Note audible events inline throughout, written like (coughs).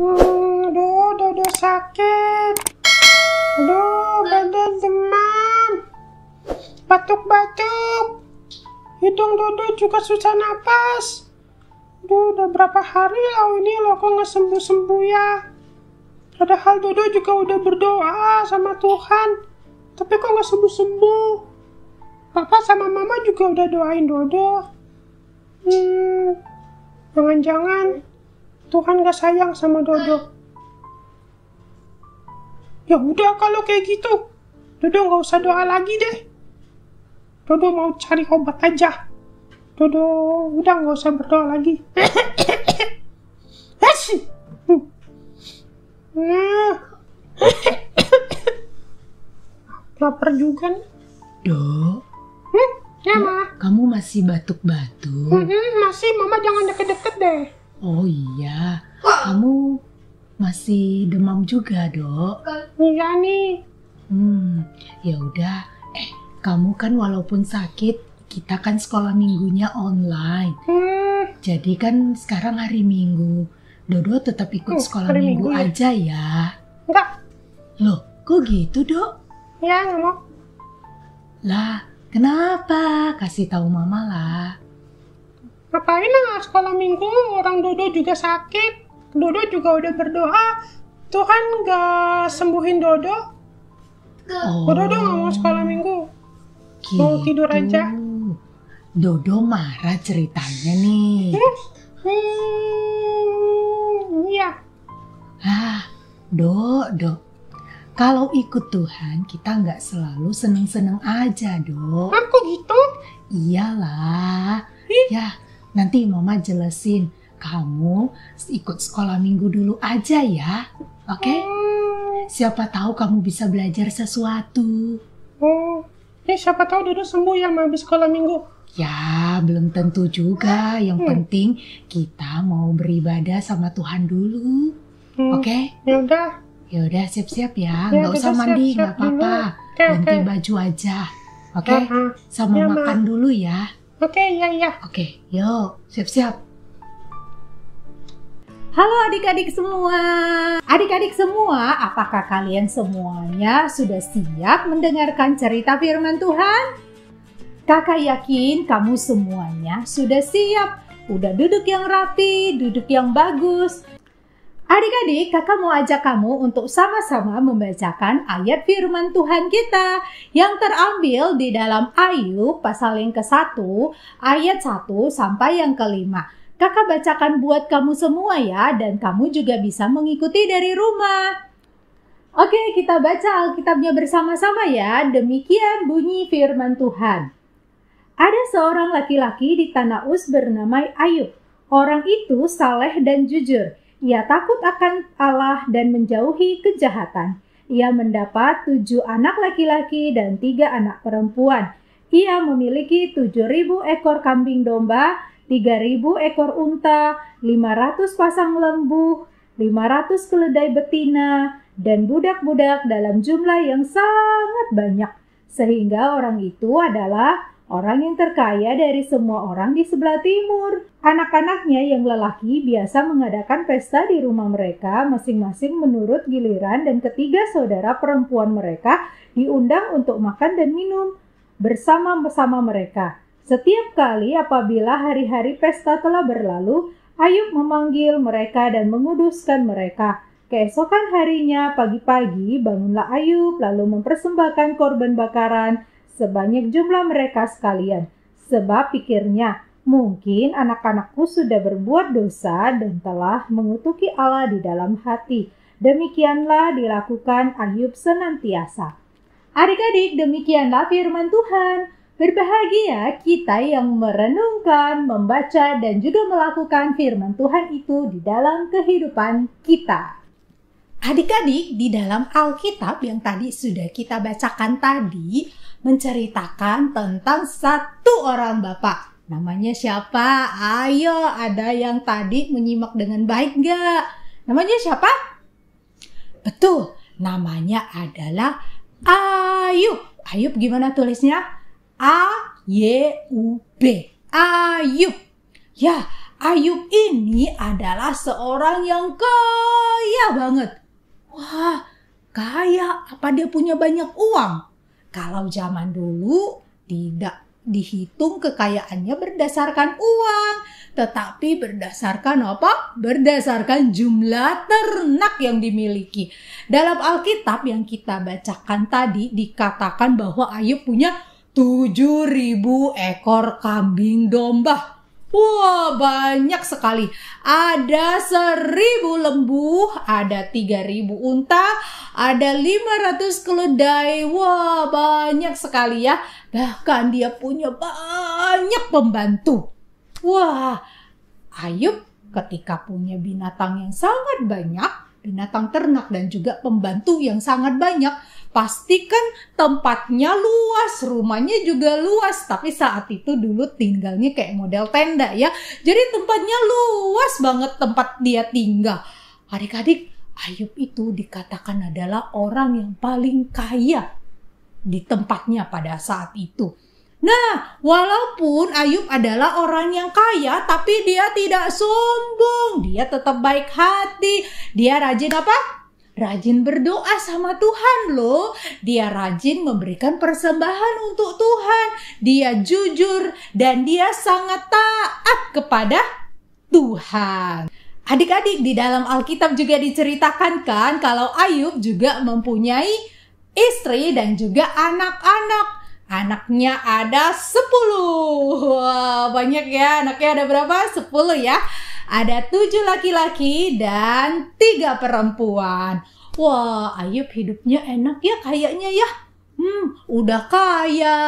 Duh, hmm, aduh, dada sakit. Aduh, badan demam. Batuk-batuk. Hidung Dodo juga susah nafas. Aduh, udah berapa hari loh ya, ini loh kok nggak sembuh-sembuh ya. Padahal Dodo juga udah berdoa sama Tuhan. Tapi kok nggak sembuh-sembuh. Papa sama Mama juga udah doain Dodo. Hmm, jangan-jangan Tuhan gak sayang sama Dodo. Ya udah kalau kayak gitu, Dodo nggak usah doa lagi deh. Dodo mau cari obat aja. Dodo udah nggak usah berdoa lagi. (coughs) Hmm. Ah. (coughs) Lapar juga nih. Do. Hmm, ya, Ma. Kamu masih batuk-batuk? Hmm, masih, Mama jangan deket-deket deh. Oh iya, kamu masih demam juga, Dok? Iya nih. Hmm, ya udah. Eh, kamu kan walaupun sakit, kita kan sekolah minggunya online. Hmm. Jadi kan sekarang hari Minggu. Dodo tetap ikut hmm, sekolah minggu, minggu aja ya. Enggak. Loh, kok gitu, Dok? Ya, nggak mau. Lah, kenapa? Kasih tahu Mama lah ngapain lah sekolah minggu orang Dodo juga sakit Dodo juga udah berdoa Tuhan gak sembuhin Dodo oh. Dodo gak mau sekolah minggu gitu. mau tidur aja Dodo marah ceritanya nih hmm, hmm? iya ah Dodo kalau ikut Tuhan kita nggak selalu seneng-seneng aja dok kok gitu iyalah Ih. ya Nanti mama jelasin, kamu ikut sekolah minggu dulu aja ya, oke? Okay? Hmm. Siapa tahu kamu bisa belajar sesuatu. Oh, eh siapa tahu dulu sembuh ya mau habis sekolah minggu. Ya, belum tentu juga. Yang hmm. penting kita mau beribadah sama Tuhan dulu. Hmm. Oke? Okay? Ya udah. Ya udah siap-siap ya. ya nggak ya, usah mandi, nggak apa-apa. Ganti baju aja. Oke? Okay? Uh -huh. Ah. Sama ya, makan ma. dulu ya. Oke, okay, iya iya. Oke, okay, yuk, siap-siap. Halo adik-adik semua. Adik-adik semua, apakah kalian semuanya sudah siap mendengarkan cerita firman Tuhan? Kakak yakin kamu semuanya sudah siap. Udah duduk yang rapi, duduk yang bagus, Adik-adik, kakak mau ajak kamu untuk sama-sama membacakan ayat firman Tuhan kita yang terambil di dalam Ayub pasal yang ke-1 ayat 1 sampai yang ke-5. Kakak bacakan buat kamu semua ya dan kamu juga bisa mengikuti dari rumah. Oke, kita baca Alkitabnya bersama-sama ya. Demikian bunyi firman Tuhan. Ada seorang laki-laki di tanah Us bernama Ayub. Orang itu saleh dan jujur ia takut akan Allah dan menjauhi kejahatan. Ia mendapat tujuh anak laki-laki dan tiga anak perempuan. Ia memiliki tujuh ribu ekor kambing domba, tiga ribu ekor unta, lima ratus pasang lembu, lima ratus keledai betina, dan budak-budak dalam jumlah yang sangat banyak. Sehingga orang itu adalah orang yang terkaya dari semua orang di sebelah timur. Anak-anaknya yang lelaki biasa mengadakan pesta di rumah mereka masing-masing menurut giliran dan ketiga saudara perempuan mereka diundang untuk makan dan minum bersama-sama mereka. Setiap kali apabila hari-hari pesta telah berlalu, Ayub memanggil mereka dan menguduskan mereka. Keesokan harinya pagi-pagi bangunlah Ayub lalu mempersembahkan korban bakaran sebanyak jumlah mereka sekalian, sebab pikirnya, mungkin anak-anakku sudah berbuat dosa dan telah mengutuki Allah di dalam hati. Demikianlah dilakukan Ayub senantiasa. Adik-adik, demikianlah firman Tuhan. Berbahagia kita yang merenungkan, membaca, dan juga melakukan firman Tuhan itu di dalam kehidupan kita. Adik-adik, di dalam Alkitab yang tadi sudah kita bacakan tadi menceritakan tentang satu orang bapak. Namanya siapa? Ayo, ada yang tadi menyimak dengan baik nggak? Namanya siapa? Betul, namanya adalah Ayub. Ayub gimana tulisnya? A Y U B. Ayub. Ya, Ayub ini adalah seorang yang kaya banget wah kaya apa dia punya banyak uang? Kalau zaman dulu tidak dihitung kekayaannya berdasarkan uang, tetapi berdasarkan apa? Berdasarkan jumlah ternak yang dimiliki. Dalam Alkitab yang kita bacakan tadi dikatakan bahwa Ayub punya 7000 ekor kambing domba. Wah, wow, banyak sekali. Ada seribu lembu, ada tiga ribu unta, ada lima ratus keledai. Wah, wow, banyak sekali ya. Bahkan dia punya banyak pembantu. Wah, Ayub ketika punya binatang yang sangat banyak, binatang ternak dan juga pembantu yang sangat banyak, pasti kan tempatnya luas, rumahnya juga luas. Tapi saat itu dulu tinggalnya kayak model tenda ya. Jadi tempatnya luas banget tempat dia tinggal. Adik-adik, Ayub itu dikatakan adalah orang yang paling kaya di tempatnya pada saat itu. Nah, walaupun Ayub adalah orang yang kaya, tapi dia tidak sombong. Dia tetap baik hati. Dia rajin apa? rajin berdoa sama Tuhan loh. Dia rajin memberikan persembahan untuk Tuhan. Dia jujur dan dia sangat taat kepada Tuhan. Adik-adik di dalam Alkitab juga diceritakan kan kalau Ayub juga mempunyai istri dan juga anak-anak. Anaknya ada 10. Wah, banyak ya. Anaknya ada berapa? 10 ya. Ada tujuh laki-laki dan tiga perempuan. Wah, Ayub hidupnya enak ya kayaknya ya. Hmm, udah kaya,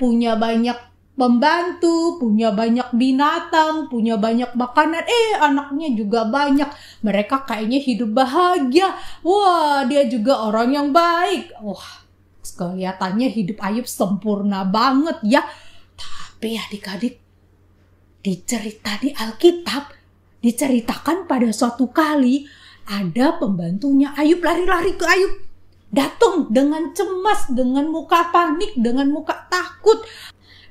punya banyak pembantu, punya banyak binatang, punya banyak makanan. Eh, anaknya juga banyak. Mereka kayaknya hidup bahagia. Wah, dia juga orang yang baik. Wah, kelihatannya hidup Ayub sempurna banget ya. Tapi adik-adik, di cerita di Alkitab, Diceritakan pada suatu kali ada pembantunya Ayub lari-lari ke Ayub. Datang dengan cemas, dengan muka panik, dengan muka takut.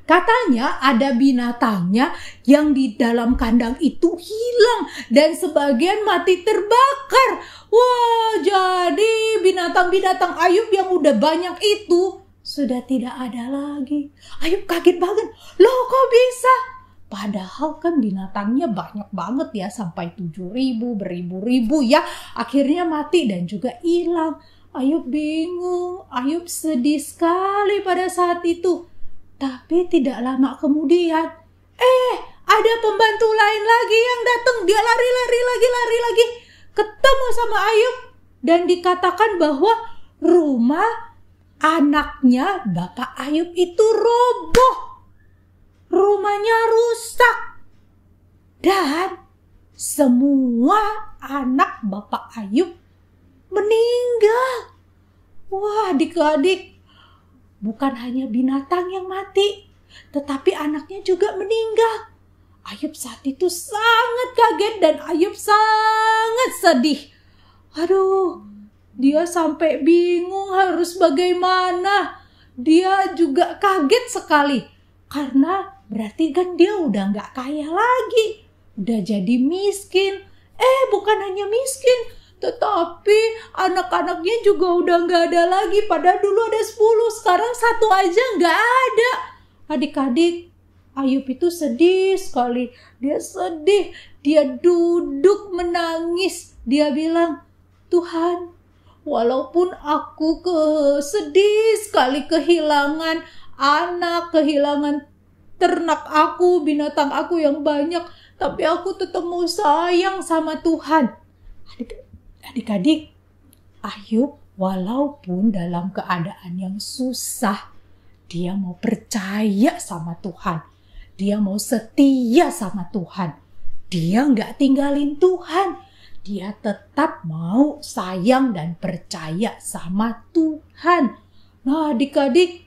Katanya ada binatangnya yang di dalam kandang itu hilang dan sebagian mati terbakar. Wah, jadi binatang-binatang Ayub yang udah banyak itu sudah tidak ada lagi. Ayub kaget banget. Loh kok bisa? Padahal kan binatangnya banyak banget ya, sampai 7 ribu, beribu-ribu ya. Akhirnya mati dan juga hilang. Ayub bingung, Ayub sedih sekali pada saat itu. Tapi tidak lama kemudian, eh ada pembantu lain lagi yang datang. Dia lari-lari lagi, lari lagi. Ketemu sama Ayub dan dikatakan bahwa rumah anaknya Bapak Ayub itu roboh rumahnya rusak. Dan semua anak Bapak Ayub meninggal. Wah adik-adik, bukan hanya binatang yang mati, tetapi anaknya juga meninggal. Ayub saat itu sangat kaget dan Ayub sangat sedih. Aduh, dia sampai bingung harus bagaimana. Dia juga kaget sekali karena berarti kan dia udah nggak kaya lagi, udah jadi miskin. Eh, bukan hanya miskin, tetapi anak-anaknya juga udah nggak ada lagi. Padahal dulu ada 10, sekarang satu aja nggak ada. Adik-adik, Ayub itu sedih sekali. Dia sedih, dia duduk menangis. Dia bilang, Tuhan, walaupun aku ke sedih sekali kehilangan anak, kehilangan ternak aku, binatang aku yang banyak, tapi aku tetap mau sayang sama Tuhan. Adik-adik, Ayub walaupun dalam keadaan yang susah, dia mau percaya sama Tuhan. Dia mau setia sama Tuhan. Dia nggak tinggalin Tuhan. Dia tetap mau sayang dan percaya sama Tuhan. Nah adik-adik,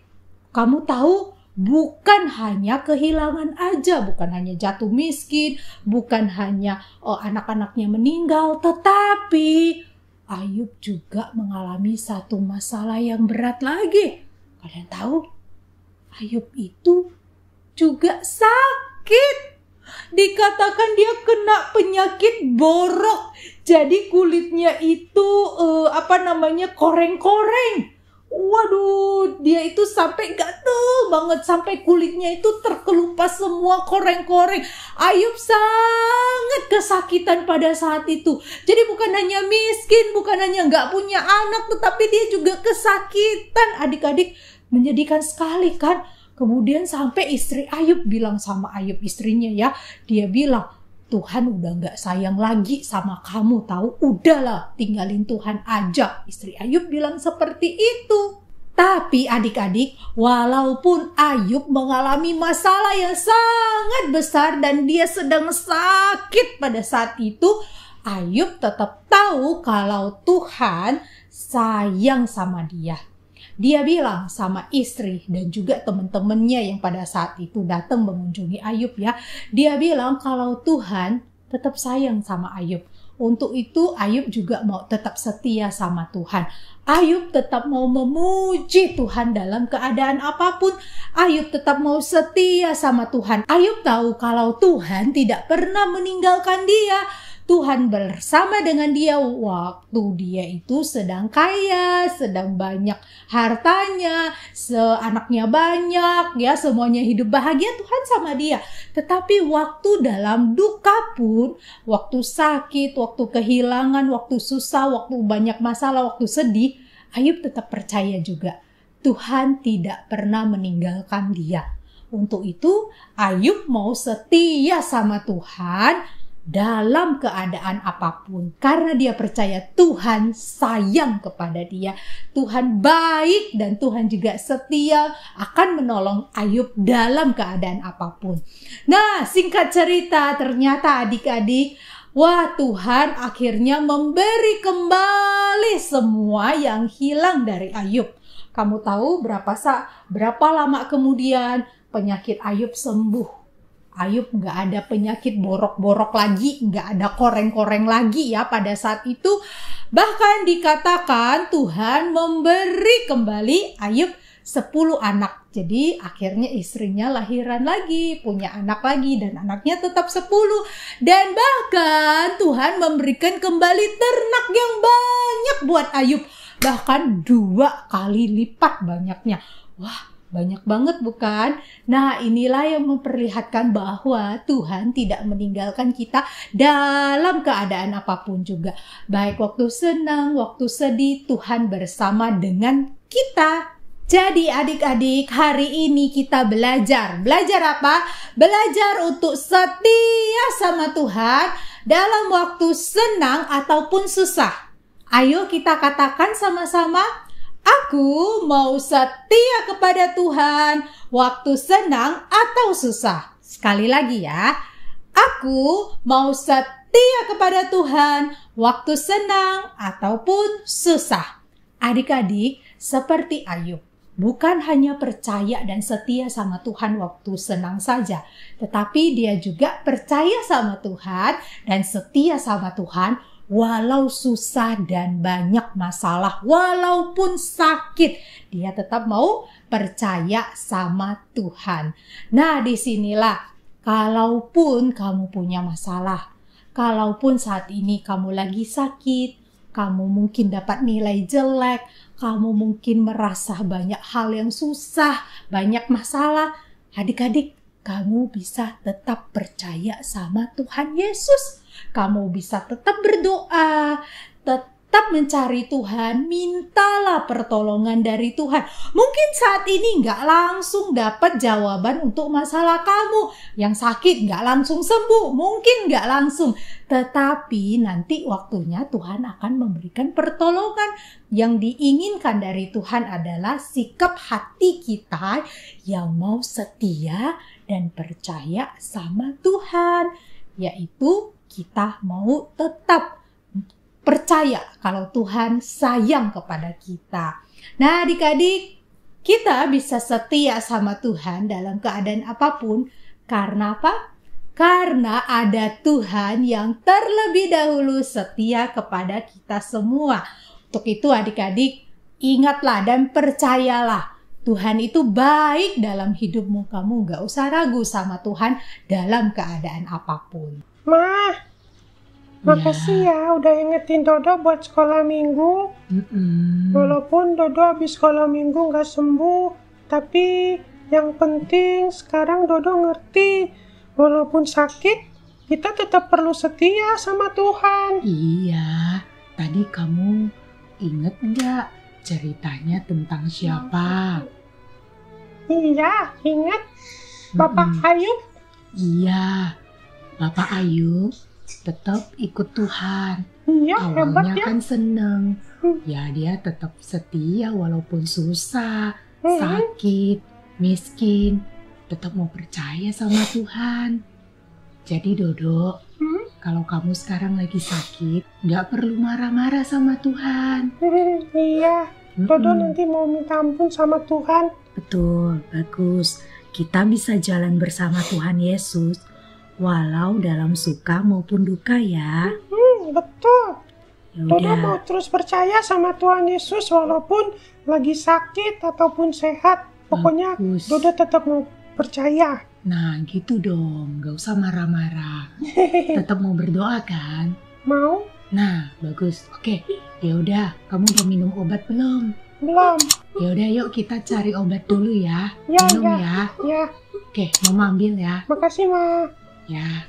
kamu tahu bukan hanya kehilangan aja, bukan hanya jatuh miskin, bukan hanya oh, anak-anaknya meninggal, tetapi Ayub juga mengalami satu masalah yang berat lagi. Kalian tahu, Ayub itu juga sakit. Dikatakan dia kena penyakit borok, jadi kulitnya itu eh, apa namanya koreng-koreng waduh dia itu sampai gatel banget sampai kulitnya itu terkelupas semua koreng-koreng Ayub sangat kesakitan pada saat itu jadi bukan hanya miskin bukan hanya nggak punya anak tetapi dia juga kesakitan adik-adik menjadikan sekali kan kemudian sampai istri Ayub bilang sama Ayub istrinya ya dia bilang Tuhan udah nggak sayang lagi sama kamu tahu udahlah tinggalin Tuhan aja istri Ayub bilang seperti itu tapi adik-adik walaupun Ayub mengalami masalah yang sangat besar dan dia sedang sakit pada saat itu Ayub tetap tahu kalau Tuhan sayang sama dia dia bilang sama istri dan juga teman-temannya yang pada saat itu datang mengunjungi Ayub ya. Dia bilang kalau Tuhan tetap sayang sama Ayub. Untuk itu Ayub juga mau tetap setia sama Tuhan. Ayub tetap mau memuji Tuhan dalam keadaan apapun. Ayub tetap mau setia sama Tuhan. Ayub tahu kalau Tuhan tidak pernah meninggalkan dia. Tuhan bersama dengan dia waktu dia itu sedang kaya, sedang banyak hartanya, seanaknya banyak, ya semuanya hidup bahagia Tuhan sama dia. Tetapi waktu dalam duka pun, waktu sakit, waktu kehilangan, waktu susah, waktu banyak masalah, waktu sedih, Ayub tetap percaya juga. Tuhan tidak pernah meninggalkan dia. Untuk itu, Ayub mau setia sama Tuhan dalam keadaan apapun karena dia percaya Tuhan sayang kepada dia. Tuhan baik dan Tuhan juga setia akan menolong Ayub dalam keadaan apapun. Nah, singkat cerita ternyata adik-adik Wah Tuhan akhirnya memberi kembali semua yang hilang dari Ayub. Kamu tahu berapa sa berapa lama kemudian penyakit Ayub sembuh? Ayub nggak ada penyakit borok-borok lagi, nggak ada koreng-koreng lagi ya pada saat itu. Bahkan dikatakan Tuhan memberi kembali Ayub 10 anak. Jadi akhirnya istrinya lahiran lagi, punya anak lagi dan anaknya tetap 10. Dan bahkan Tuhan memberikan kembali ternak yang banyak buat Ayub. Bahkan dua kali lipat banyaknya. Wah, banyak banget bukan? Nah inilah yang memperlihatkan bahwa Tuhan tidak meninggalkan kita dalam keadaan apapun juga. Baik waktu senang, waktu sedih, Tuhan bersama dengan kita. Jadi adik-adik hari ini kita belajar. Belajar apa? Belajar untuk setia sama Tuhan dalam waktu senang ataupun susah. Ayo kita katakan sama-sama Aku mau setia kepada Tuhan waktu senang atau susah. Sekali lagi ya, aku mau setia kepada Tuhan waktu senang ataupun susah. Adik-adik, seperti Ayub, bukan hanya percaya dan setia sama Tuhan waktu senang saja, tetapi dia juga percaya sama Tuhan dan setia sama Tuhan walau susah dan banyak masalah, walaupun sakit, dia tetap mau percaya sama Tuhan. Nah, disinilah, kalaupun kamu punya masalah, kalaupun saat ini kamu lagi sakit, kamu mungkin dapat nilai jelek, kamu mungkin merasa banyak hal yang susah, banyak masalah. Adik-adik, kamu bisa tetap percaya sama Tuhan Yesus kamu bisa tetap berdoa, tetap mencari Tuhan, mintalah pertolongan dari Tuhan. Mungkin saat ini nggak langsung dapat jawaban untuk masalah kamu. Yang sakit nggak langsung sembuh, mungkin nggak langsung. Tetapi nanti waktunya Tuhan akan memberikan pertolongan. Yang diinginkan dari Tuhan adalah sikap hati kita yang mau setia dan percaya sama Tuhan. Yaitu kita mau tetap percaya kalau Tuhan sayang kepada kita. Nah, adik-adik, kita bisa setia sama Tuhan dalam keadaan apapun karena apa? Karena ada Tuhan yang terlebih dahulu setia kepada kita semua. Untuk itu, adik-adik, ingatlah dan percayalah. Tuhan itu baik dalam hidupmu. Kamu gak usah ragu sama Tuhan dalam keadaan apapun. Mah, Makasih ya. ya udah ingetin Dodo buat sekolah minggu. Mm-mm. Walaupun Dodo habis sekolah minggu nggak sembuh, tapi yang penting sekarang Dodo ngerti walaupun sakit kita tetap perlu setia sama Tuhan. Iya. Tadi kamu inget nggak ceritanya tentang siapa? Iya, inget. Bapak Mm-mm. Ayub. Iya, Bapak Ayub tetap ikut Tuhan. Iya, Awalnya hebat ya. kan seneng. Hmm. Ya dia tetap setia walaupun susah, hmm. sakit, miskin, tetap mau percaya sama Tuhan. Jadi Dodo, hmm? kalau kamu sekarang lagi sakit, nggak perlu marah-marah sama Tuhan. (laughs) iya, Dodo nanti mau minta ampun sama Tuhan. Betul, bagus. Kita bisa jalan bersama Tuhan Yesus walau dalam suka maupun duka ya. Hmm, betul. Yaudah. mau terus percaya sama Tuhan Yesus walaupun lagi sakit ataupun sehat. Pokoknya Bagus. tetap mau percaya. Nah gitu dong, gak usah marah-marah. tetap mau berdoa kan? Mau. Nah, bagus. Oke, ya udah. Kamu udah minum obat belum? Belum. Ya udah, yuk kita cari obat dulu ya. ya minum ya. Ya. ya. Oke, mau ambil ya. Makasih, Ma. Yeah.